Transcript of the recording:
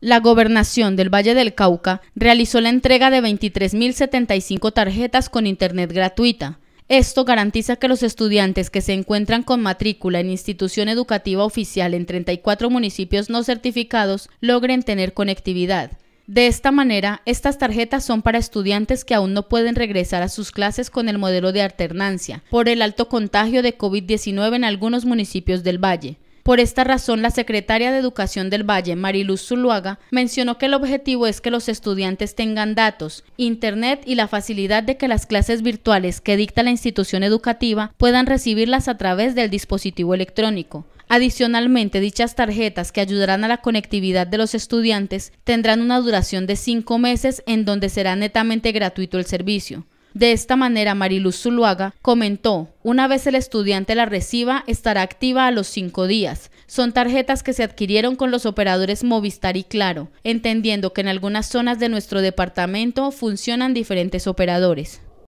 La gobernación del Valle del Cauca realizó la entrega de 23.075 tarjetas con Internet gratuita. Esto garantiza que los estudiantes que se encuentran con matrícula en institución educativa oficial en 34 municipios no certificados logren tener conectividad. De esta manera, estas tarjetas son para estudiantes que aún no pueden regresar a sus clases con el modelo de alternancia, por el alto contagio de COVID-19 en algunos municipios del Valle. Por esta razón, la secretaria de Educación del Valle, Mariluz Zuluaga, mencionó que el objetivo es que los estudiantes tengan datos, internet y la facilidad de que las clases virtuales que dicta la institución educativa puedan recibirlas a través del dispositivo electrónico. Adicionalmente, dichas tarjetas que ayudarán a la conectividad de los estudiantes tendrán una duración de cinco meses en donde será netamente gratuito el servicio. De esta manera, Mariluz Zuluaga comentó, una vez el estudiante la reciba, estará activa a los cinco días. Son tarjetas que se adquirieron con los operadores Movistar y Claro, entendiendo que en algunas zonas de nuestro departamento funcionan diferentes operadores.